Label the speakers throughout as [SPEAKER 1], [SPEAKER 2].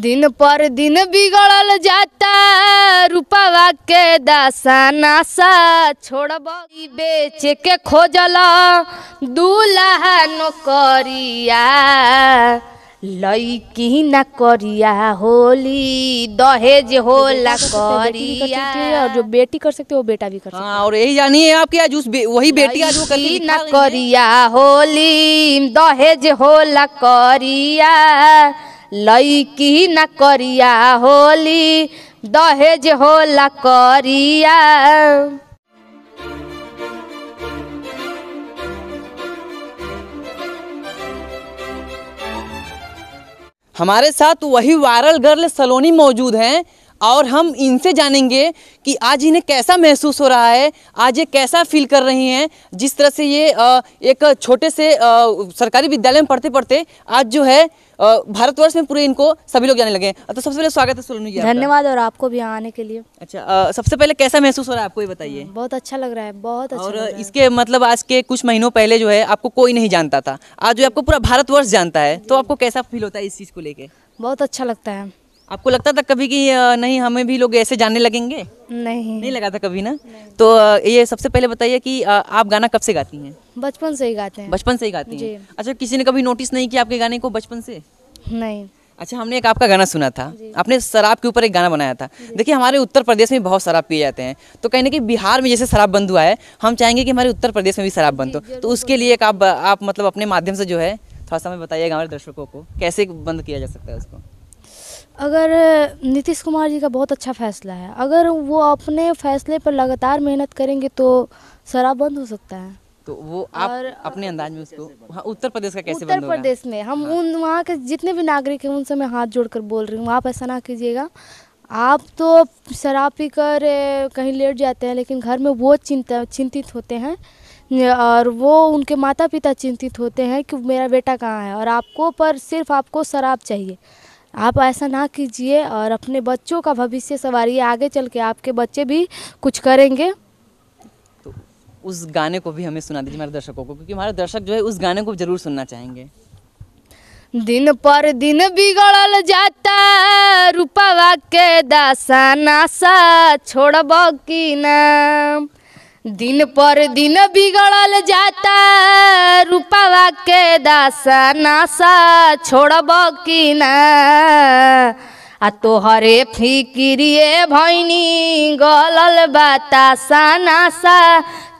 [SPEAKER 1] दिन पर दिन बिगड़ल जाता रूपा के दासा नासा छोड़ बेच के खोजल दूल्हा नौकरिया लैकी न करिया होली दहेज होला करिया और जो बेटी कर सकते वो बेटा भी कर सकते हाँ, और यही जानिए आपके आज उस बे, वही बेटी आज वो कल ना करिया होली दहेज होला करिया लईकी न करिया होली दहेज होला करिया
[SPEAKER 2] हमारे साथ वही वायरल गर्ल सलोनी मौजूद हैं और हम इनसे जानेंगे कि आज इन्हें कैसा महसूस हो रहा है आज ये कैसा फील कर रही हैं जिस तरह से ये एक छोटे से सरकारी विद्यालय में पढ़ते पढ़ते आज जो है भारतवर्ष में पूरे इनको सभी लोग जाने लगे तो सबसे पहले स्वागत है सोनू जी धन्यवाद
[SPEAKER 1] और आपको भी आने के लिए अच्छा
[SPEAKER 2] आ, सबसे पहले कैसा महसूस हो रहा है आपको ये बताइए हाँ, बहुत अच्छा लग रहा है बहुत अच्छा और इसके मतलब आज के कुछ महीनों पहले जो है आपको कोई नहीं जानता था आज जो आपको पूरा भारतवर्ष जानता है तो आपको कैसा फील होता है इस चीज़ को लेकर बहुत अच्छा लगता है आपको लगता था कभी कि नहीं हमें भी लोग ऐसे जानने लगेंगे नहीं नहीं लगा था कभी ना तो ये सबसे पहले बताइए कि आप गाना कब से गाती हैं बचपन से ही गाते हैं बचपन से ही गाती हैं अच्छा किसी ने कभी नोटिस नहीं किया आपके गाने को बचपन से नहीं अच्छा हमने एक आपका गाना सुना था आपने शराब के ऊपर एक गाना बनाया था देखिए हमारे उत्तर प्रदेश में बहुत शराब पिए जाते हैं तो कहने की बिहार में जैसे शराब बंद हुआ है हम चाहेंगे कि हमारे उत्तर प्रदेश में भी शराब बंद हो तो उसके लिए एक आप, आप मतलब अपने माध्यम से जो है थोड़ा सा हमें बताइएगा हमारे दर्शकों को कैसे बंद किया जा सकता है उसको
[SPEAKER 1] अगर नीतीश कुमार जी का बहुत अच्छा फैसला है अगर वो अपने फैसले पर लगातार मेहनत करेंगे तो शराब बंद हो सकता है
[SPEAKER 2] तो वो आप अपने अंदाज में उसको हाँ उत्तर प्रदेश का कैसे उत्तर प्रदेश
[SPEAKER 1] में हम हाँ। उन वहाँ के जितने भी नागरिक हैं उनसे मैं हाथ जोड़कर बोल रही हूँ आप ऐसा ना कीजिएगा आप तो शराब पी कर कहीं लेट जाते हैं लेकिन घर में वो चिंता चिंतित होते हैं और वो उनके माता पिता चिंतित होते हैं कि मेरा बेटा कहाँ है और आपको पर सिर्फ आपको शराब चाहिए आप ऐसा ना कीजिए और अपने बच्चों का भविष्य संवारिए आगे चल के आपके बच्चे भी कुछ करेंगे
[SPEAKER 2] तो उस गाने को भी हमें सुना दीजिए हमारे दर्शकों को क्योंकि हमारे दर्शक जो है उस गाने को जरूर सुनना चाहेंगे
[SPEAKER 1] दिन पर दिन बिगड़ल जाता रूपा के दासा नासा छोड़ब की नाम दिन पर दिन बिगड़ल जाता रूपवा के दासा नासा छोड़ब कि ना आ तोहरे फिक्रिए भैनी गलल बातासा नासा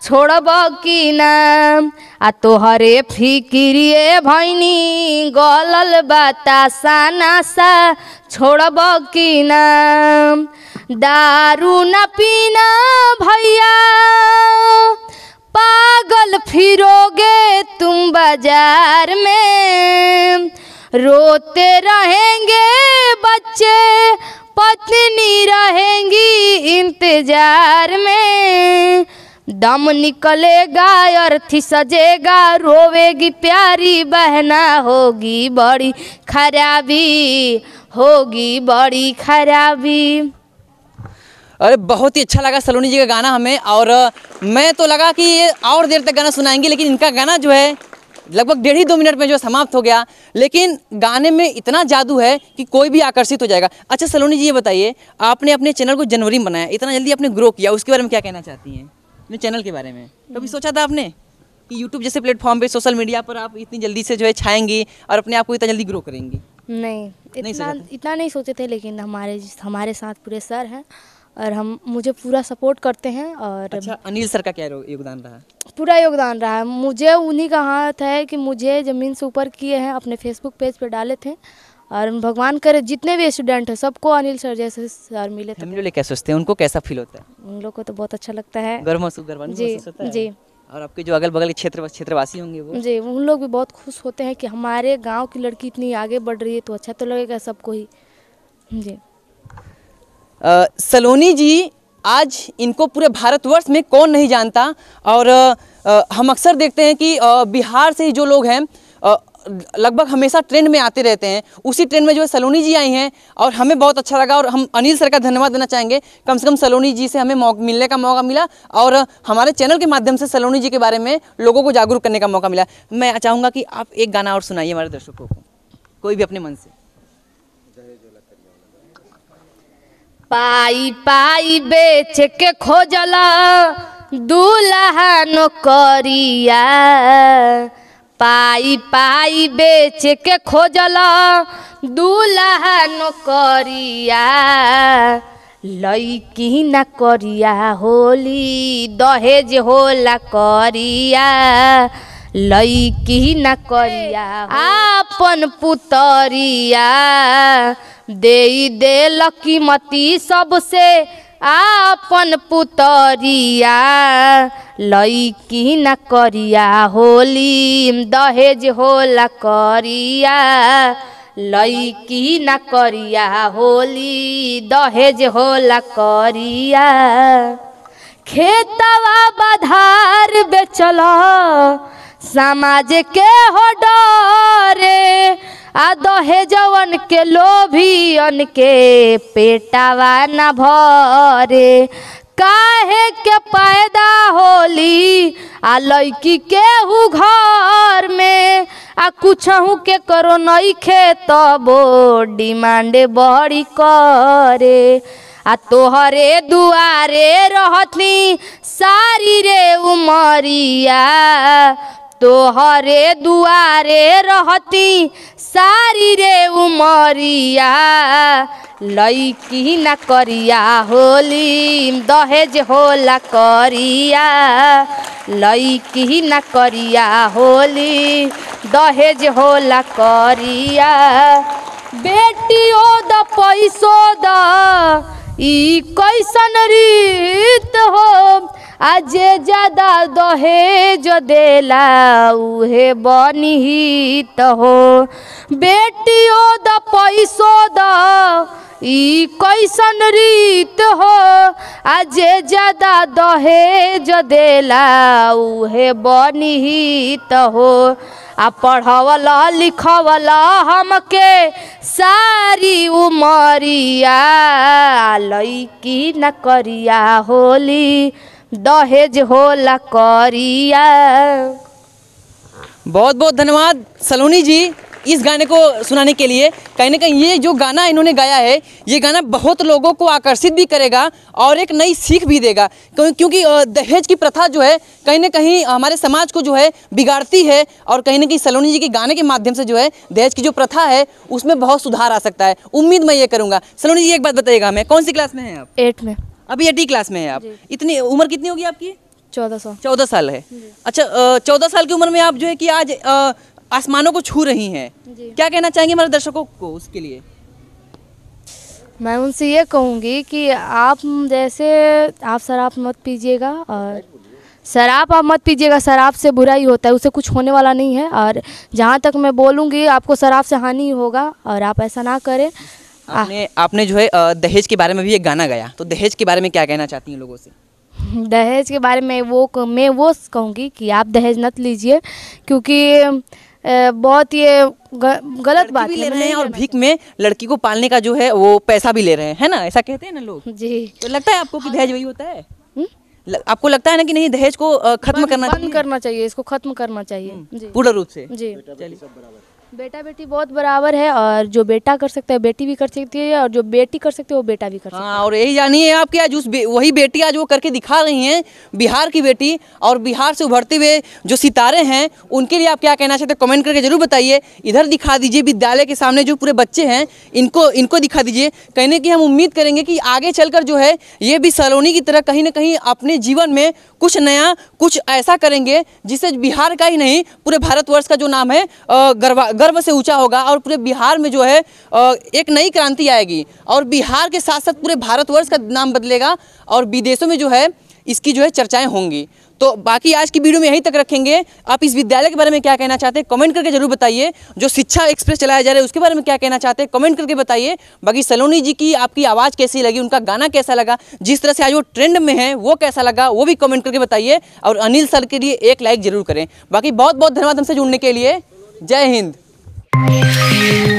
[SPEAKER 1] छोड़ब कि नाम आ तोहरे फिक्रिए भैनी गलल बतासाना सा छोड़ब कि नाम दारू न पीना भैया पागल फिरोगे तुम बाजार में रोते रहेंगे बच्चे पत्नी रहेंगी इंतजार में दम निकलेगा अर्थी सजेगा रोवेगी प्यारी बहना होगी बड़ी खराबी
[SPEAKER 2] होगी बड़ी खराबी अरे बहुत ही अच्छा लगा सलोनी जी का गाना हमें और मैं तो लगा कि ये और देर तक गाना सुनाएंगे लेकिन इनका गाना जो है लगभग डेढ़ ही दो मिनट में जो समाप्त हो गया लेकिन गाने में इतना जादू है कि कोई भी आकर्षित हो जाएगा अच्छा सलोनी जी ये बताइए आपने अपने चैनल को जनवरी में बनाया इतना जल्दी आपने ग्रो किया उसके बारे में क्या कहना चाहती हैं अपने चैनल के बारे में कभी सोचा था आपने कि YouTube जैसे प्लेटफॉर्म पे सोशल मीडिया पर आप इतनी जल्दी से जो है छाएंगे और अपने आप को इतना जल्दी ग्रो करेंगे
[SPEAKER 1] नहीं इतना नहीं इतना नहीं सोचे थे लेकिन हमारे हमारे साथ पूरे सर हैं और हम मुझे पूरा सपोर्ट करते हैं और अच्छा
[SPEAKER 2] अनिल सर का क्या योगदान रहा
[SPEAKER 1] पूरा योगदान रहा है मुझे उन्हीं का हाथ है कि मुझे ज़मीन से ऊपर किए हैं अपने फेसबुक पेज पर डाले थे और भगवान करे जितने भी स्टूडेंट हैं सबको अनिल सर जैसे सर मिले तो
[SPEAKER 2] मिले क्या सोचते हैं उनको कैसा फील होता है
[SPEAKER 1] उन लोग को तो बहुत अच्छा लगता है गर्व महसूस गर्व जी जी
[SPEAKER 2] और आपके जो अगल बगल के क्षेत्र क्षेत्रवासी होंगे वो
[SPEAKER 1] जी उन लोग भी बहुत खुश होते हैं कि हमारे गांव की लड़की इतनी आगे बढ़ रही है तो अच्छा तो लगेगा सबको ही जी
[SPEAKER 2] आ, सलोनी जी आज इनको पूरे भारतवर्ष में कौन नहीं जानता और आ, हम अक्सर देखते हैं कि आ, बिहार से ही जो लोग हैं लगभग हमेशा ट्रेंड में आते रहते हैं उसी ट्रेंड में जो है सलोनी जी आई हैं और हमें बहुत अच्छा लगा और हम अनिल सर का धन्यवाद देना चाहेंगे कम से कम सलोनी जी से हमें मिलने का मौका मिला और हमारे चैनल के माध्यम से सलोनी जी के बारे में लोगों को जागरूक करने का मौका मिला मैं चाहूँगा कि आप एक गाना और सुनाइए हमारे दर्शकों को कोई भी अपने मन से
[SPEAKER 1] पाई पाई बेच के खोजला दूल्हा नौकरिया पाई पाई बेच के खोजल दूल्हा नौकरिया लईकी न करिया होली दहेज होला करिया लईकी न करिया आपन पुतरिया दे दे लकीमती सबसे আপন পুতরিয়া লইকি না করিয়া হোলি দহেজ হোলা করিয়া লইকি না করিয়া হোলি দহেজ হোলা করিয়া খেতवा বাধার বেচল সমাজ কে হডরে आ दहेजवन के लोभियन के पेटावा न भरे काहे के पैदा होली आ लड़की के हु घर में आ कुछहू के करो नई खे तबो डिमांड बड़ी करे आ तोहरे दुआरे रहती सारी रे उमरिया तोहरे दुआरे रहती सारी रे उमरिया लईकी न करिया होली दहेज होला करिया लईकी न करिया होली दहेज होला करिया बेटियो द पैसो द कैसन रीत हो अजे ज्यादा दहेज जो देला उहे बनिहित हो बेटियो द पैसो द ई कैसन रीत हो अजे ज्यादा दहेज जो देला उहे बनिहित हो आ पढ़वल लिखवल हमके सारी उमरिया लैकी न करिया होली
[SPEAKER 2] दहेज होला करिया बहुत बहुत धन्यवाद सलोनी जी इस गाने को सुनाने के लिए कहीं ना कहीं ये जो गाना इन्होंने गाया है ये गाना बहुत लोगों को आकर्षित भी करेगा और एक नई सीख भी देगा क्योंकि दहेज की प्रथा जो है कहीं ना कहीं हमारे समाज को जो है बिगाड़ती है और कहीं ना कहीं सलोनी जी के गाने के माध्यम से जो है दहेज की जो प्रथा है उसमें बहुत सुधार आ सकता है उम्मीद मैं ये करूँगा सलोनी जी एक बात बताइएगा हमें कौन सी क्लास में है आप एट में अभी एटी क्लास में है आप इतनी उम्र कितनी होगी आपकी चौदह साल चौदह साल है अच्छा चौदह साल की उम्र में आप जो है कि आज आसमानों को छू रही हैं क्या कहना चाहेंगे हमारे दर्शकों को उसके लिए
[SPEAKER 1] मैं उनसे ये कहूँगी कि आप जैसे आप शराब मत पीजिएगा और शराब आप मत पीजिएगा शराब से बुरा ही होता है उसे कुछ होने वाला नहीं है और जहाँ तक मैं बोलूँगी आपको शराब से हानि होगा और आप ऐसा ना करें
[SPEAKER 2] आपने आपने जो है दहेज के बारे में भी एक गाना गाया तो दहेज के बारे में क्या कहना चाहती हैं लोगों से
[SPEAKER 1] दहेज के बारे में वो मैं वो कहूँगी कि आप दहेज मत लीजिए क्योंकि बहुत ये गलत बात भी ले रहे हैं और
[SPEAKER 2] भीख तो। में लड़की को पालने का जो है वो पैसा भी ले रहे हैं है ना ऐसा कहते
[SPEAKER 1] हैं ना लोग जी तो लगता है आपको कि हाँ दहेज वही होता है
[SPEAKER 2] आपको लगता है ना कि नहीं दहेज को खत्म करना चाहिए करना
[SPEAKER 1] चाहिए इसको खत्म करना चाहिए पूर्ण रूप से जी चलिए बेटा बेटी बहुत बराबर है और जो बेटा कर सकता है बेटी भी कर
[SPEAKER 2] सकती है और जो बेटी कर सकती है वो बेटा भी कर सकता है हाँ, और यही जानिए आप आज उस वही बेटी आज वो करके दिखा रही हैं बिहार की बेटी और बिहार से उभरते हुए जो सितारे हैं उनके लिए आप क्या कहना चाहते हैं कमेंट करके जरूर बताइए इधर दिखा दीजिए विद्यालय के सामने जो पूरे बच्चे हैं इनको इनको दिखा दीजिए कहने की हम उम्मीद करेंगे कि आगे चलकर जो है ये भी सलोनी की तरह कहीं ना कहीं अपने जीवन में कुछ नया कुछ ऐसा करेंगे जिससे बिहार का ही नहीं पूरे भारतवर्ष का जो नाम है गर्वा गर्व से ऊँचा होगा और पूरे बिहार में जो है एक नई क्रांति आएगी और बिहार के साथ साथ पूरे भारतवर्ष का नाम बदलेगा और विदेशों में जो है इसकी जो है चर्चाएं होंगी तो बाकी आज की वीडियो में यहीं तक रखेंगे आप इस विद्यालय के बारे में क्या कहना चाहते हैं कमेंट करके जरूर बताइए जो शिक्षा एक्सप्रेस चलाया जा रहा है उसके बारे में क्या कहना चाहते हैं कमेंट करके बताइए बाकी सलोनी जी की आपकी आवाज़ कैसी लगी उनका गाना कैसा लगा जिस तरह से आज वो ट्रेंड में है वो कैसा लगा वो भी कमेंट करके बताइए और अनिल सर के लिए एक लाइक जरूर करें बाकी बहुत बहुत धन्यवाद हमसे जुड़ने के लिए जय हिंद Música